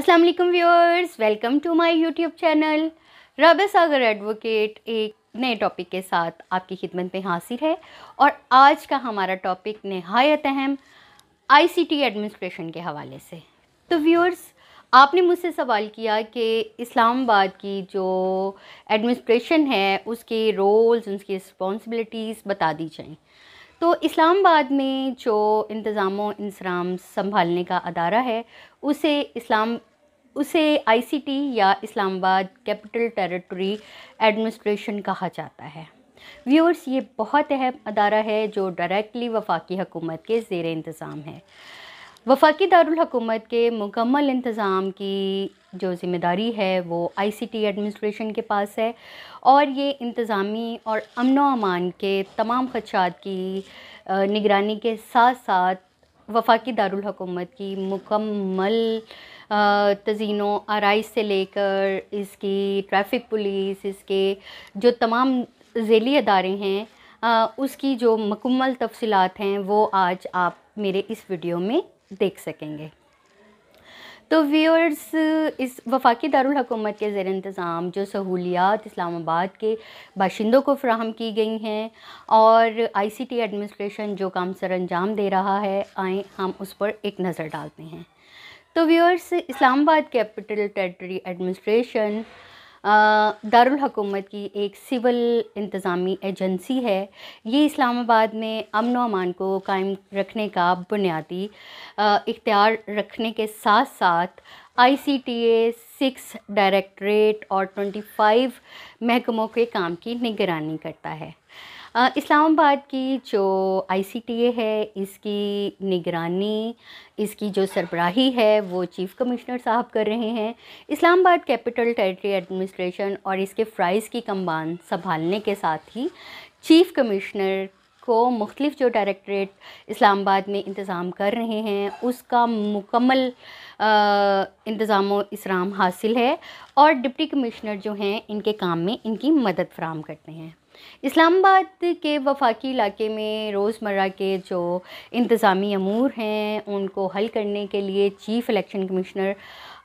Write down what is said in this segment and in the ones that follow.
Aslam viewers welcome to my YouTube channel Rab Sagar advocate एक नए topic के साथ आपकी खिदमत में हासिर है और आज का हमारा टॉपिक नहायत अहम टी एडमिनिस्ट्रेशन के हवाले से तो व्यूअर्स आपने मुझसे सवाल किया कि इस्लामाबाद की जो एडमिनिस्ट्रेशन है उसके रोल्स उसकी रिस्पॉन्सिबिलिटीज़ बता दी जाएँ तो इस्लामाबाद में जो इंतज़ाम इंसराम संभालने का अदारा है उसे इस्लाम उसे आईसीटी या इस्लामाबाद कैपिटल टेरिटरी एडमिनिस्ट्रेशन कहा जाता है व्यूअर्स ये बहुत अहम अदारा है जो डायरेक्टली वफाकी हकूमत के जेर इंतज़ाम है वफाकी दारकूमत के मुकम्मल इंतज़ाम की जो ज़िम्मेदारी है वो आईसीटी एडमिनिस्ट्रेशन के पास है और ये इंतज़ामी और अमन अमान के तमाम खदशात की निगरानी के साथ साथ वफाकी दारकूमत की मुकम्मल तजीनों आरइस से लेकर इसकी ट्रैफिक पुलिस इसके जो तमाम झेली अदारे हैं आ, उसकी जो मकम्मल तफसलत हैं वो आज आप मेरे इस वीडियो में देख सकेंगे तो व्यूअर्स इस वफाकी दारकूमत के ज़र इंतज़ाम जो सहूलियात इस्लामाबाद के बाशिंदों को फ्राहम की गई हैं और आई सी टी एडमिनिस्ट्रेशन जो काम सर अंजाम दे रहा है आए हम उस पर एक नज़र डालते हैं तो viewers Islamabad capital territory administration दारकूमत की एक सिविल इंतज़ामी एजेंसी है ये इस्लामाबाद में अमन व अमान को कायम रखने का बुनियादी इख्तियार रखने के साथ साथ I C T A six directorate और ट्वेंटी फाइव महकमों के काम की निगरानी करता है इस्लामाबाद की जो आई है इसकी निगरानी इसकी जो सरबराही है वो चीफ़ कमिश्नर साहब कर रहे हैं इस्लामाबाद कैपिटल टेरिटरी एडमिनिस्ट्रेशन और इसके फ़्राइज़ की कम्बान संभालने के साथ ही चीफ़ कमिश्नर को मुख्तलिफ जो डायरेक्टरेट इस्लामाबाद में इंतज़ाम कर रहे हैं उसका मुकम्मल इंतज़ाम इसराम हासिल है और डिप्टी कमिश्नर जो हैं इनके काम में इनकी मदद फराम करते हैं इस्लामाबाद के वफाकी इलाके में रोज़मर्रा के जो इंतज़ामी अमूर हैं उनको हल करने के लिए चीफ़ इलेक्शन कमिश्नर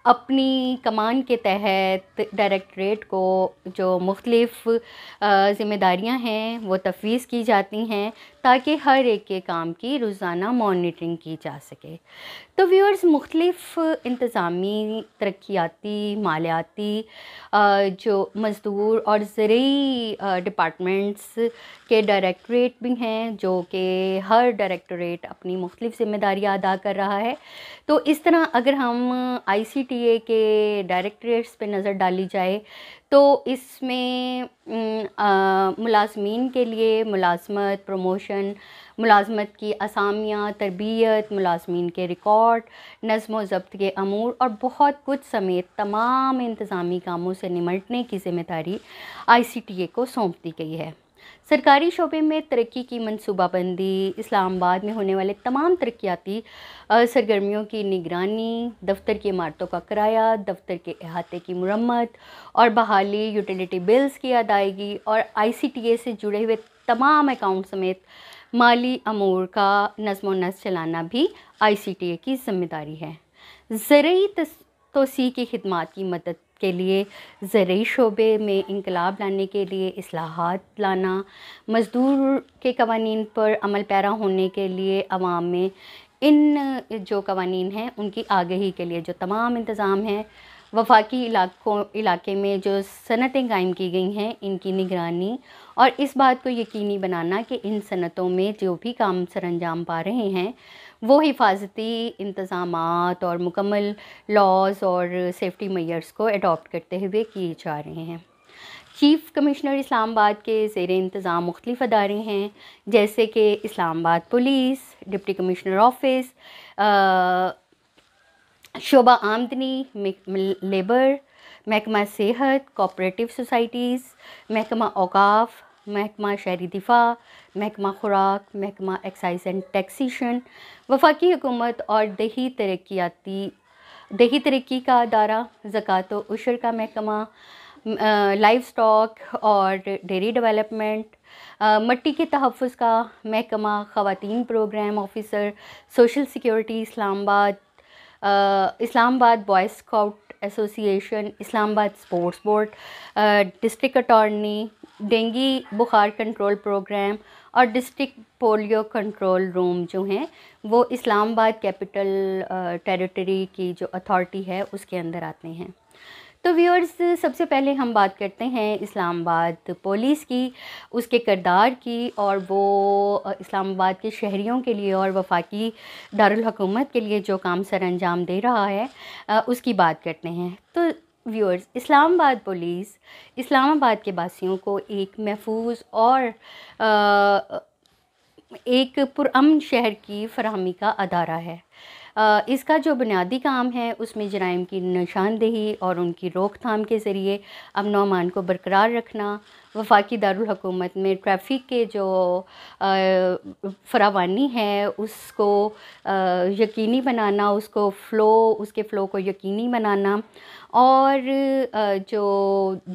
अपनी कमान के तहत डायरेक्टरेट को जो मुख्तलफ़ ज़िम्मेदारियाँ हैं वो तफवीज़ की जाती हैं ताकि हर एक के काम की रोज़ाना मॉनिटरिंग की जा सके तो व्यूअर्स मुख्तलफ़ इंतज़ामी तरक्याती मालियाती जो मज़दूर और ज़रूरी डिपार्टमेंट्स के डायरेक्टरेट भी हैं जो कि हर डायरेक्टरेट अपनी मुख्तलिफ़ ज़िम्मेदारियाँ अदा कर रहा है तो इस तरह अगर हम आई सी टी ए के डायरेक्ट्रेट्स पे नज़र डाली जाए तो इसमें मुलाजमीन के लिए मुलाजमत प्रमोशन मुलाजमत की असामियाँ तरबियत मुलाजमीन के रिकॉर्ड नज़म ज़ब्त के अमूर और बहुत कुछ समेत तमाम इंतज़ामी कामों से निमटने की ज़िम्मेदारी आई सी टी ए को सौंप दी गई है सरकारी शोबे में तरक्की की मनसूबाबंदी इस्लामाबाद में होने वाले तमाम तरक्याती सरगर्मियों की निगरानी दफ्तर की इमारतों का किराया दफ्तर के अहाते की मरम्मत और बहाली यूटिलिटी बिल्स की अदायगी और आईसीटीए से जुड़े हुए तमाम अकाउंट समेत माली अमूर का नजमो नज़ चलाना भी आई सी टी ए की जिम्मेदारी है ज़रूरी तोसी की खदमात की मदद के लिए ज़रिए शोबे में इनकलाब लाने के लिए असलाहत लाना मज़दूर के कवानीन पर अमल पैरा होने के लिए आवाम में इन जो कवानीन हैं उनकी आगही के लिए जो तमाम इंतज़ाम हैं वफाकी इलाकों इलाके में जो सनतें कायम की गई हैं इनकी निगरानी और इस बात को यकीनी बनाना कि इन सनतों में जो भी काम सर अंजाम पा रहे हैं वो हिफाजती इंतज़ाम और मुकम्मल लॉज और सेफ्टी मैर्स को अडोप्ट करते हुए किए जा रहे हैं चीफ़ कमिश्नर इस्लामाबाद के जेर इंतज़ाम मुख्तफ अदारे हैं जैसे कि Islamabad police deputy commissioner office शोबा आमदनी लेबर महकमा सेहत कोपरेटिव सोसाइटीज़ महकमा अवकाफ़ महकमा शहरी दिफा महकमा खुराक महकमा एक्साइज एंड टैक्सीशन वफाकी हुकूमत और दही तरक्याती दही तरक्की का अदारा जक़ात उशर का महकमा लाइव स्टॉक और डेरी डेवलपमेंट मट्टी के तहफ़ का महकमा ख़वातीन programme officer social security Islamabad Islamabad boy scout association Islamabad sports board district attorney dengue बुखार कंट्रोल प्रोग्राम और डिस्ट्रिक्ट पोलियो कंट्रोल रूम जो हैं वो इस्लामाबाद कैपिटल टेरिटरी की जो अथॉरिटी है उसके अंदर आते हैं तो व्यूअर्स सबसे पहले हम बात करते हैं इस्लामाबाद पुलिस की उसके करदार की और वो इस्लामाबाद के शहरीों के लिए और वफाकी हकूमत के लिए जो काम सर अंजाम दे रहा है उसकी बात करते हैं तो व्यूअर्स इस्लामाबाद पुलिस इस्लामाबाद के बासियों को एक महफूज और आ, एक पुरम शहर की फरहमी का अदारा है आ, इसका जो बुनियादी काम है उसमें जराइम की निशानदेही और उनकी रोकथाम के ज़रिए अमन अमान को बरकरार रखना वफाकी दारकूमत में ट्रैफिक के जो फरावानी है उसको आ, यकीनी बनाना उसको फ़्लो उसके फ़्लो को यकीनी बनाना और जो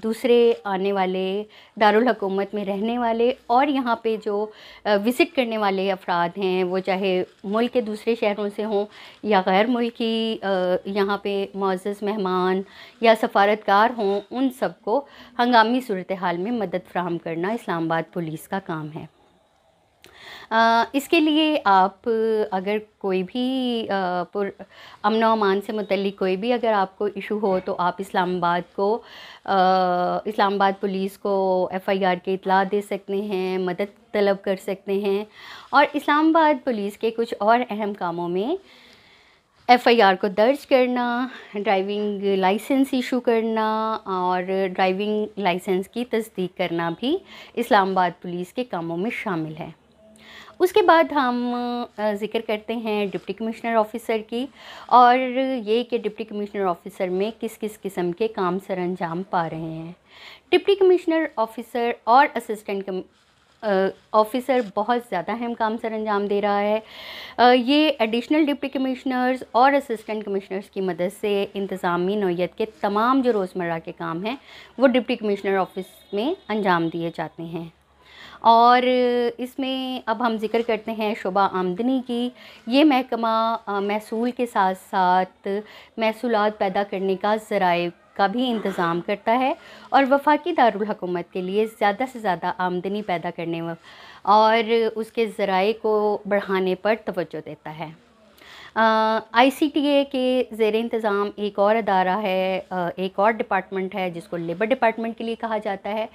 दूसरे आने वाले दारुल हकूमत में रहने वाले और यहाँ पे जो विज़िट करने वाले अफराद हैं वो चाहे मुल्क के दूसरे शहरों से हों या गैर मुल्की यहाँ पे मोज़ मेहमान या सफारतकार हों उन सबको हंगामी सूरत हाल में मदद फ्राहम करना इस्लामाबाद पुलिस का काम है इसके लिए आप अगर कोई भी पुर अमन अमान से मतलब कोई भी अगर आपको इशू हो तो आप इस्लामाबाद को इस्लामाबाद पुलिस को एफआईआर के इतला दे सकते हैं मदद तलब कर सकते हैं और इस्लामाबाद पुलिस के कुछ और अहम कामों में एफआईआर को दर्ज करना ड्राइविंग लाइसेंस इशू करना और ड्राइविंग लाइसेंस की तस्दीक करना भी इस्लामाबाद पुलिस के कामों में शामिल है उसके बाद हम ज़िक्र करते हैं डिप्टी कमिश्नर ऑफ़िसर की और ये कि डिप्टी कमिश्नर ऑफ़िसर में किस किस किस्म के काम सर अंजाम पा रहे हैं डिप्टी कमिश्नर ऑफ़िसर और असिस्टेंट ऑफ़िसर बहुत ज़्यादा अहम काम सर अंजाम दे रहा है ये एडिशनल डिप्टी कमिश्नर्स और असिस्टेंट कमिश्नर्स की मदद से इंतज़ामी नोयत के तमाम जो रोज़मर्रा के काम हैं वो डिप्टी कमिश्नर ऑफिस में अंजाम दिए जाते हैं और इसमें अब हम जिक्र करते हैं शुबा आमदनी की ये महकमा महसूल के साथ साथ महसूल पैदा करने का ज़राए का भी इंतज़ाम करता है और वफाकी दारकूमत के लिए ज़्यादा से ज़्यादा आमदनी पैदा करने और उसके ज़राए को बढ़ाने पर तोज्जो देता है आई सी टी ए के ज़ेर इंतज़ाम एक और अदारा है आ, एक और डिपार्टमेंट है जिसको लेबर डिपार्टमेंट के लिए कहा जाता है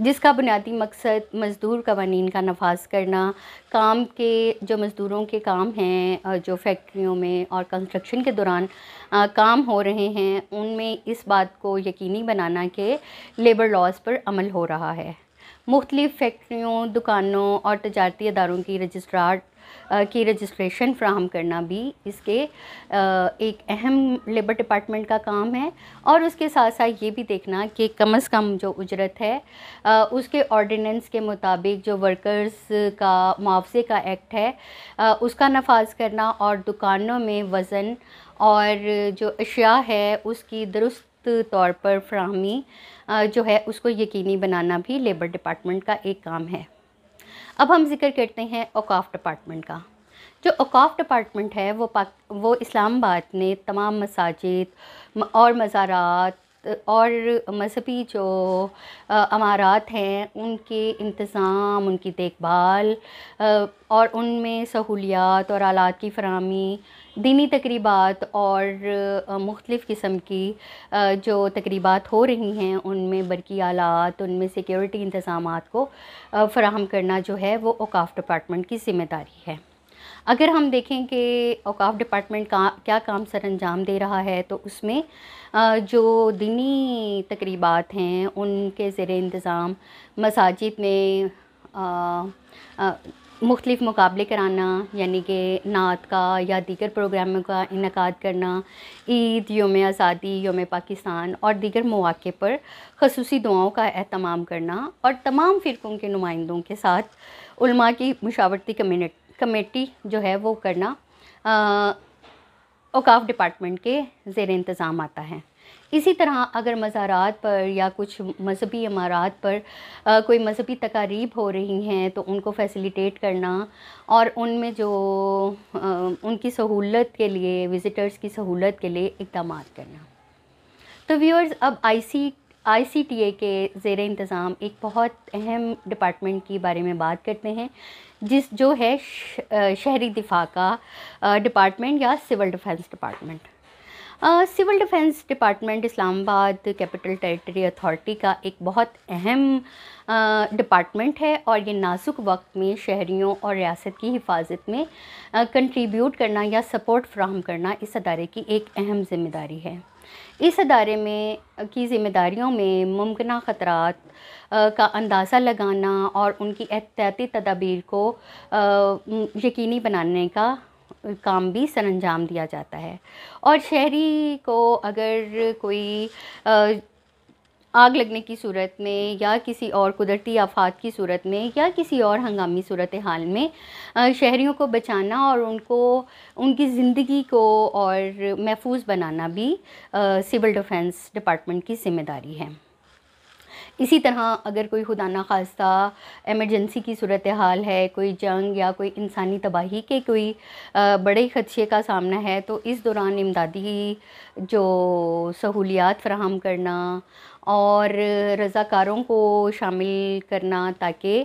जिसका बुनियादी मकसद मज़दूर कवानीन का नफाज करना काम के जो मज़दूरों के काम हैं जो फैक्ट्रियों में और कंस्ट्रक्शन के दौरान काम हो रहे हैं उनमें इस बात को यकीनी बनाना कि लेबर लॉज पर अमल हो रहा है मुख्तलिफ़ फैक्ट्रियों दुकानों और तजारती अदारों की रजिस्ट्रार की रजिस्ट्रेशन फ्राहम करना भी इसके एक अहम लेबर डिपार्टमेंट का काम है और उसके साथ साथ ये भी देखना कि कम अज़ कम जो उजरत है उसके ऑर्डिनेंस के मुताबिक जो वर्कर्स का मुआवजे का एक्ट है उसका नफाज करना और दुकानों में वज़न और जो अशिया है उसकी दुरुस्त तौर पर फ्राहमी जो है उसको यकीनी बनाना भी लेबर डिपार्टमेंट का एक काम है अब हम जिक्र करते हैं अकाफ डिपार्टमेंट का जो अकाफ डिपार्टमेंट है वो पाक वो इस्लामाबाद ने तमाम मसाजिद और मज़ारात और मजहबी जो अमारात हैं उनके इंतज़ाम उनकी देखभाल और उनमें सहूलियात और आलात की फरहमी दीनी तकरीबात और मुख्तलिफ़ किस्म की जो तकरीबात हो रही हैं उनमें बरकी आलात उनमें सिक्योरिटी इंतज़ाम को फ़राहम करना जो है वो औकाफ डिपार्टमेंट की ज़िम्मेदारी है अगर हम देखें कि अवकाफ़ डिपार्टमेंट का क्या काम सर अंजाम दे रहा है तो उसमें जो दिनी तकरीबात हैं उनके ज़र इंतज़ाम मसाजिद में आ, आ, मुख्तलिफ़ मुकाबले कराना यानी कि नात का या दीगर प्रोग्रामों का इनका करना ईद योम आज़ादी योम पाकिस्तान और दीगर मौाक़े पर खसूस दुआओं का अहतमाम करना और तमाम फ़िरक़ों के नुमाइंदों के साथ उलमा की मशावरती कमेटी जो है वो करना अवकाफ़ डिपार्टमेंट के ज़ेर इंतज़ाम आता है इसी तरह अगर मज़ारात पर या कुछ मजहबी इमारात पर आ, कोई मजहबी तकारीब हो रही हैं तो उनको फैसिलिटेट करना और उनमें जो आ, उनकी सहूलत के लिए विज़िटर्स की सहूलत के लिए इकदाम करना तो व्यूअर्स अब आई सी आई सी टी ए के ज़ेर इंतज़ाम एक बहुत अहम डिपार्टमेंट के बारे में बात करते हैं जिस जो है शहरी दिफा का डिपार्टमेंट या civil defence department civil defence department Islamabad capital territory authority का एक बहुत अहम डिपार्टमेंट है और ये नाजुक वक्त में शहरीों और रियासत की हिफाजत में कंट्रीब्यूट करना या सपोर्ट फ्राहम करना इस अदारे की एक अहम जिम्मेदारी है इस अदारे में की जिम्मेदारियों में मुमकिन ख़तरा का अंदाज़ा लगाना और उनकी एहतियाती तदाबीर को यकीनी बनाने का काम भी सर अंजाम दिया जाता है और शहरी को अगर कोई आग लगने की सूरत में या किसी और कुदरती आफात की सूरत में या किसी और हंगामी सूरत हाल में शहरीों को बचाना और उनको उनकी ज़िंदगी को और महफूज बनाना भी सिविल डिफेंस डिपार्टमेंट की ज़िम्मेदारी है इसी तरह अगर कोई खुदा ना खास्ता एमरजेंसी की सूरत हाल है कोई जंग या कोई इंसानी तबाही के कोई बड़े खदशे का सामना है तो इस दौरान इमदादी जो सहूलियात फ्राहम करना और रज़ाकारों को शामिल करना ताकि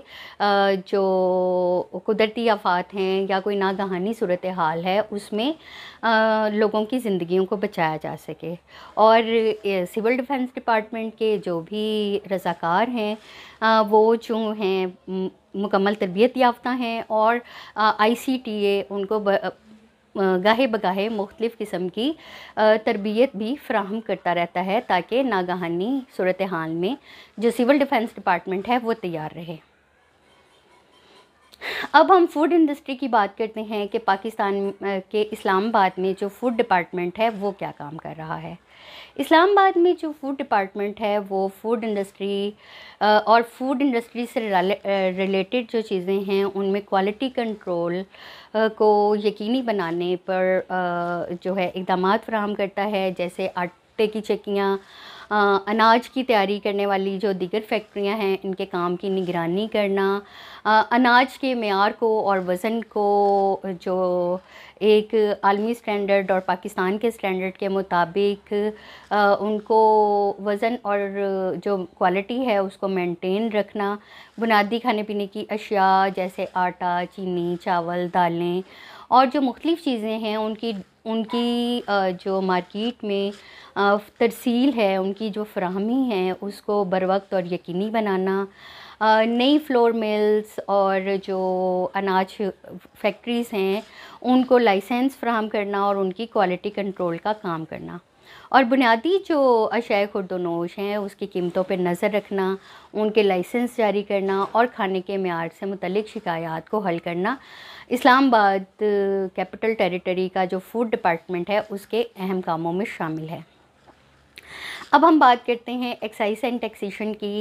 जो कुदरती आफ़ात हैं या कोई नागहानी सूरत हाल है उसमें लोगों की ज़िंदगियों को बचाया जा सके और सिविल डिफेंस डिपार्टमेंट के जो भी रज़ाकार हैं वो जो हैं मुकम्मल तरबियत याफ़्त हैं और आई सी टी ए उनको ब, गाहे बगाहे मुख्तलिफ़ किस्म की तरबियत भी फ्राहम करता रहता है ताकि नागहानी सूरत हाल में जो सिविल डिफेंस डिपार्टमेंट है वो तैयार रहे अब हम फूड इंडस्ट्री की बात करते हैं कि पाकिस्तान के इस्लामाबाद में जो फूड डिपार्टमेंट है वो क्या काम कर रहा है इस्लामाबाद में जो फूड डिपार्टमेंट है वो फूड इंडस्ट्री और फूड इंडस्ट्री से रिलेटेड जो चीज़ें हैं उनमें क्वालिटी कंट्रोल को यकीनी बनाने पर जो है इकदाम फ्राहम करता है जैसे आटे की चक्कियाँ आ, अनाज की तैयारी करने वाली जो दीगर फैक्ट्रियां हैं इनके काम की निगरानी करना आ, अनाज के मैार को और वज़न को जो एक आलमी स्टैंडर्ड और पाकिस्तान के स्टैंडर्ड के मुताबिक उनको वज़न और जो क्वालिटी है उसको मेंटेन रखना बुनियादी खाने पीने की अशिया जैसे आटा चीनी चावल दालें और जो मुख्तलिफ़ चीज़ें हैं उनकी उनकी जो मार्केट में तरसील है उनकी जो फ्राहमी है उसको बर वक्त और यकीनी बनाना नई फ्लोर मिल्स और जो अनाज फैक्ट्रीज़ हैं उनको लाइसेंस फ्राहम करना और उनकी क्वालिटी कंट्रोल का काम करना और बुनियादी जो अशय खुर्दनोश हैं उसकी कीमतों पर नज़र रखना उनके लाइसेंस जारी करना और खाने के मैार से मुतलिक शिकायात को हल करना इस्लामाबाद कैपिटल टेरिटरी का जो फूड डिपार्टमेंट है उसके अहम कामों में शामिल है अब हम बात करते हैं एक्साइज एंड टैक्सीशन की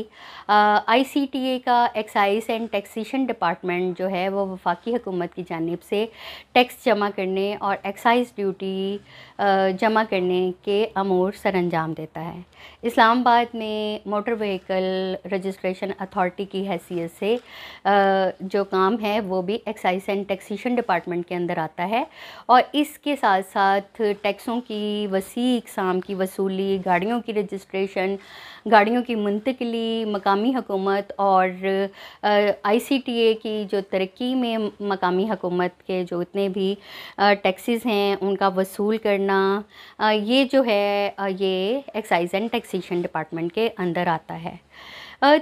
आई सी टी ए का एक्साइज एंड टैक्सीशन डिपार्टमेंट जो है वो वफाकी हुकूमत की जानब से टैक्स जमा करने और एक्साइज ड्यूटी जमा करने के अमूर सर अंजाम देता है इस्लामाबाद में मोटर व्हीकल रजिस्ट्रेशन अथॉरिटी की हैसियत से जो काम है वो भी एक्साइज एंड टैक्सीशन डिपार्टमेंट के अंदर आता है और इसके साथ साथ टैक्सों की वसी इकसाम की वसूली गाड़ियों की रजिस्ट्रेशन गाड़ियों की मुंतकली मकामी हकूमत और आई सी टी ए की जो तरक्की में मकामी हकूमत के जो इतने भी टैक्सेस हैं उनका वसूल करना ये जो है ये एक्साइज एंड टैक्सीशन डिपार्टमेंट के अंदर आता है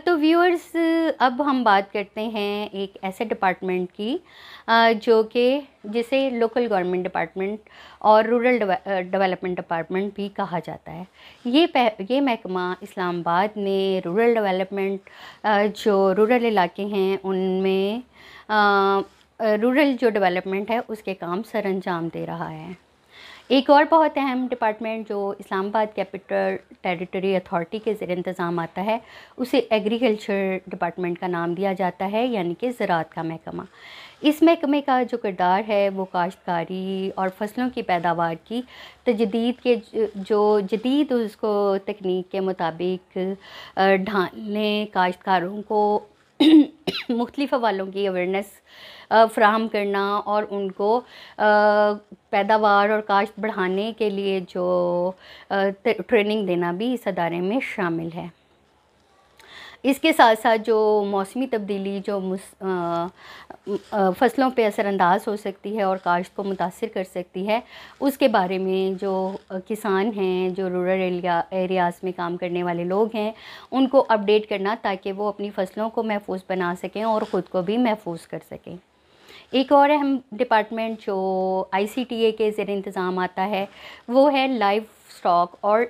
तो व्यूअर्स अब हम बात करते हैं एक ऐसे डिपार्टमेंट की जो कि जिसे लोकल गवर्नमेंट डिपार्टमेंट और रूरल डेवलपमेंट डिपार्टमेंट भी कहा जाता है ये ये महकमा इस्लामाबाद में रूरल डेवलपमेंट जो रूरल इलाके हैं उनमें रूरल जो डेवलपमेंट है उसके काम सर अंजाम दे रहा है एक और बहुत अहम डिपार्टमेंट जो इस्लामाबाद कैपिटल टेरिटरी अथॉरिटी के ज़र इंतज़ाम आता है उसे एग्रीकल्चर डिपार्टमेंट का नाम दिया जाता है यानी कि ज़रात का महकमा इस महकमे का जो किरदार है वो काश्तकारी और फसलों की पैदावार की तजदीद के जो जदीद उसको तकनीक के मुताबिक ढालने काश्तकारों को मुख्तलिफ़ वालों की अवेयरनेस फ़राहम करना और उनको पैदावार और काश्त बढ़ाने के लिए जो ट्रेनिंग देना भी इस अदारे में शामिल है इसके साथ साथ जो मौसमी तब्दीली जो फसलों पे असरानंदाज हो सकती है और काश्त को मुतासर कर सकती है उसके बारे में जो किसान हैं जो रूरल एरिया एरियाज़ में काम करने वाले लोग हैं उनको अपडेट करना ताकि वो अपनी फ़सलों को महफूज बना सकें और ख़ुद को भी महफूज कर सकें एक और अहम डिपार्टमेंट जो आई सी टी ए के ज़र इंतज़ाम आता है वो है लाइव स्टॉक और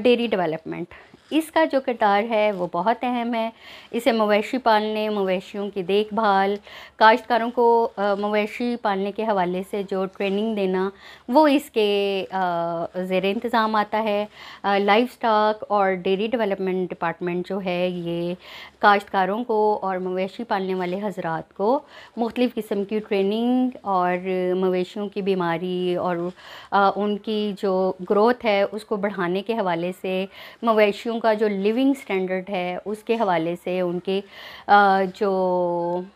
डेरी डेवलपमेंट इसका जो किरदार है वो बहुत अहम है इसे मवेशी पालने मवेशियों की देखभाल काश्तकारों को मवेशी पालने के हवाले से जो ट्रेनिंग देना वो इसके ज़ेर इंतज़ाम आता है लाइफ स्टाक और डेयरी डेवलपमेंट डिपार्टमेंट जो है ये काश्तकारों को और मवेशी पालने वाले हजरात को मुख्तलिफ़ किस्म की ट्रेनिंग और मवेशियों की बीमारी और उनकी जो ग्रोथ है उसको बढ़ाने के हवाले से मवेशियों बच्चों का जो लिविंग स्टैंडर्ड है उसके हवाले से उनके जो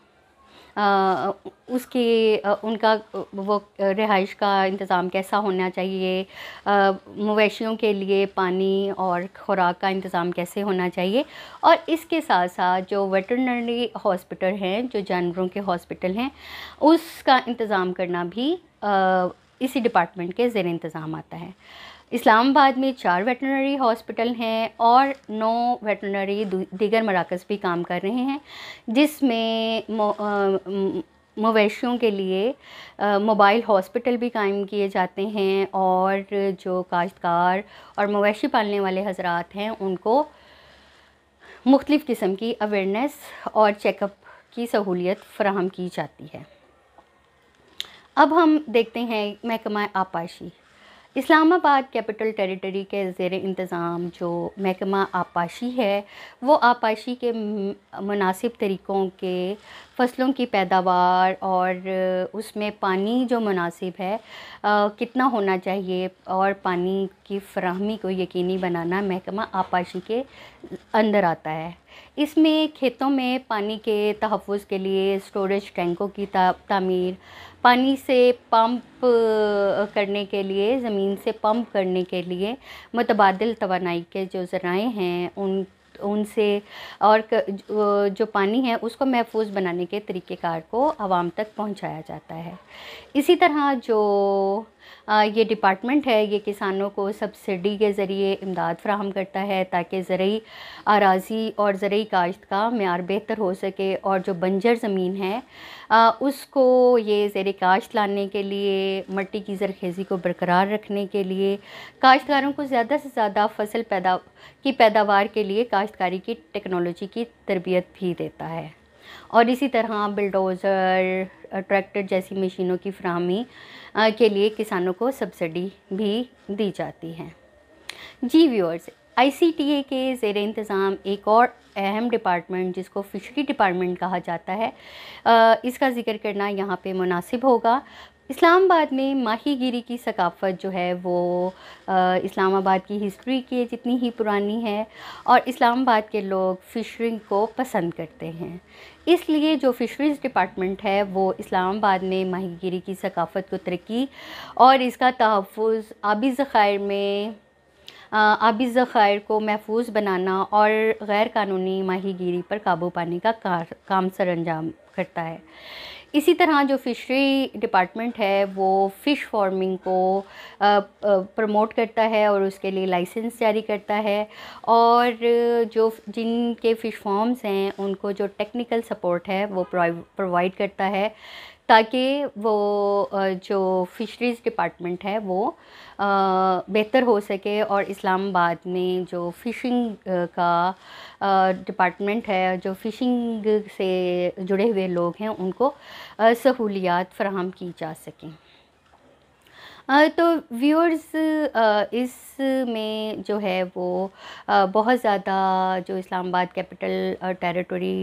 आ, उसकी आ, उनका वो रिहाइश का इंतज़ाम कैसा होना चाहिए मवेशियों के लिए पानी और ख़ुराक का इंतज़ाम कैसे होना चाहिए और इसके साथ साथ जो वेटरनरी हॉस्पिटल हैं जो जानवरों के हॉस्पिटल हैं उसका इंतज़ाम करना भी आ, इसी डिपार्टमेंट के ज़ेर इंतज़ाम आता है इस्लामाबाद में चार वेटनरी हॉस्पिटल हैं और नौ वेटनरी दीगर मराकज़ भी काम कर रहे हैं जिसमें मवेशियों के लिए मोबाइल हॉस्पिटल भी कायम किए जाते हैं और जो काश्तकार और मवेशी पालने वाले हजरात हैं उनको मुख्तलिफ़ किस्म की अवेयरनेस और चेकअप की सहूलियत फ़राहम की जाती है अब हम देखते हैं महकमा आपाशी इस्लामाबाद कैपिटल टेरिटरी के ज़ेर इंतज़ाम जो महकमा आपाशी है वो आपाशी के मुनासिब तरीक़ों के फसलों की पैदावार और उसमें पानी जो मुनासिब है आ, कितना होना चाहिए और पानी की फ्राहमी को यकीनी बनाना महकमा आपाशी के अंदर आता है इसमें खेतों में पानी के तहफ़ के लिए स्टोरेज टैंकों की तमीर पानी से पंप करने के लिए ज़मीन से पंप करने के लिए मुतबाद तोानाई के जो ज़राए हैं उन उनसे से और जो पानी है उसको महफूज बनाने के तरीक़ेकार को आवाम तक पहुँचाया जाता है इसी तरह जो ये डिपार्टमेंट है ये किसानों को सब्सिडी के ज़रिए इमदाद फ्राहम करता है ताकि ज़रूरी आराजी और ज़रूरी काश्त का मैार बेहतर हो सके और जो बंजर ज़मीन है आ, उसको ये ज़ेर काश्त लाने के लिए मट्टी की जरखेज़ी को बरकरार रखने के लिए काश्तकारों को ज़्यादा से ज़्यादा फसल पैदा की पैदावार के लिए काश्तकारी की टेक्नोलॉजी की तरबियत भी देता है और इसी तरह बिल्डोज़र ट्रैक्टर जैसी मशीनों की फ्राहमी के लिए किसानों को सब्सिडी भी दी जाती है जी व्यूअर्स आई के ज़ेर इंतज़ाम एक और अहम डिपार्टमेंट जिसको फ़िशरी डिपार्टमेंट कहा जाता है इसका ज़िक्र करना यहाँ पे मुनासिब होगा इस्लामाबाद में माहीगिरी की सकाफ़त जो है वो इस्लामाबाद की हिस्ट्री की जितनी ही पुरानी है और इस्लामाबाद के लोग फ़िशरिंग को पसंद करते हैं इसलिए जो फ़िशरीज़ डिपार्टमेंट है वो इस्लामाबाद में माहीगिरी की सकाफ़त को तरक्की और इसका तहफ़ आबी ज़ख़ायर में आबी ज़ख़ायर को महफूज बनाना और गैर कानूनी माही गिरी पर काबू पाने का काम सर अंजाम करता है इसी तरह जो फ़िशरी डिपार्टमेंट है वो फ़िश फार्मिंग को प्रमोट करता है और उसके लिए लाइसेंस जारी करता है और जो जिनके फ़िश फॉर्म्स हैं उनको जो टेक्निकल सपोर्ट है वो प्रोवाइड करता है ताकि वो जो फ़िशरीज़ डिपार्टमेंट है वो बेहतर हो सके और इस्लामाबाद में जो फ़िशिंग का डिपार्टमेंट है जो फ़िशिंग से जुड़े हुए लोग हैं उनको सहूलियात फ़राहम की जा सकें तो व्यूअर्स इस में जो है वो बहुत ज़्यादा जो इस्लामाबाद कैपिटल टेरिटरी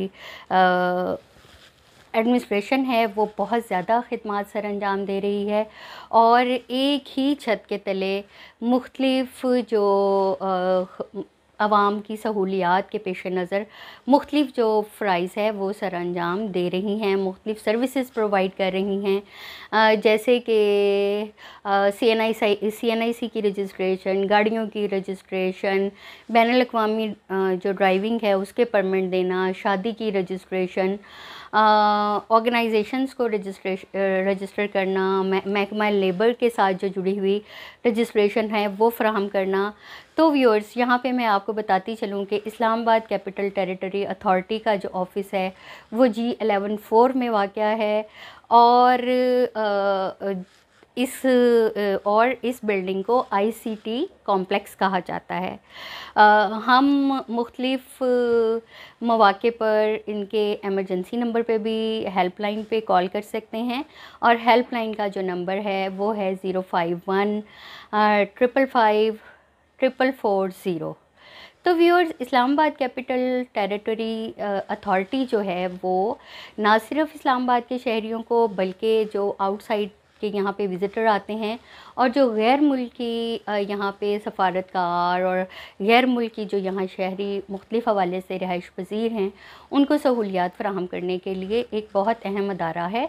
एडमिनिस्ट्रेशन है वो बहुत ज़्यादा खदमात सर अंजाम दे रही है और एक ही छत के तले मुख्तलिफ जो आवाम की सहूलियात के पेश नज़र मुख्तलिफ जो फ़्राइज़ है वो सर अंजाम दे रही हैं मुख्तलिफ सर्विसेज प्रोवाइड कर रही हैं जैसे कि सी एन आई सी एन आई सी की रजिस्ट्रेशन गाड़ियों की रजिस्ट्रेशन बैन अवी जो ड्राइविंग है उसके परमिट देना शादी की रजिस्ट्रेशन ऑर्गेनाइजेशंस को रजिस्ट्रेशन रजिस्टर करना महकमा लेबर के साथ जो जुड़ी हुई रजिस्ट्रेशन है वो फ्राहम करना तो व्यूअर्स यहाँ पे मैं आपको बताती चलूँ कि इस्लामाबाद कैपिटल टेरिटरी अथॉरिटी का जो ऑफिस है वो जी एलेवन फोर में वाक़ है और आ, इस और इस बिल्डिंग को आईसीटी कॉम्प्लेक्स कहा जाता है हम मुख्तलफ़ मौाक़े पर इनके एमरजेंसी नंबर पे भी हेल्पलाइन पे कॉल कर सकते हैं और हेल्पलाइन का जो नंबर है वो है zero five one triple five triple four zero तो viewers Islamabad capital territory authority जो है वो ना सिर्फ इस्लामाबाद के शहरीों को बल्कि जो आउटसाइड के यहाँ पे विज़िटर आते हैं और जो गैर मुल्की यहाँ पे सफारतकार और गैर मुल्की जो यहाँ शहरी मुख्तलिफ़ हवाले से रहाइश पजीर हैं उनको सहूलियात फ़राहम करने के लिए एक बहुत अहम अदारा है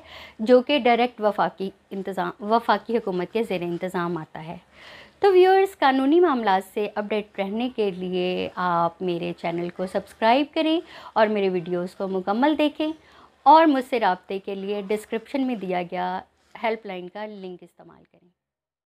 जो कि डायरेक्ट वफाकी इंतज़ाम वफाकी हुकूमत के ज़ेर इंतज़ाम आता है तो व्यूअर्स कानूनी मामला से अपडेट रहने के लिए आप मेरे चैनल को सब्सक्राइब करें और मेरे वीडियोस को मुकम्मल देखें और मुझसे रबते के लिए डिस्क्रिप्शन में दिया गया हेल्पलाइन का लिंक इस्तेमाल करें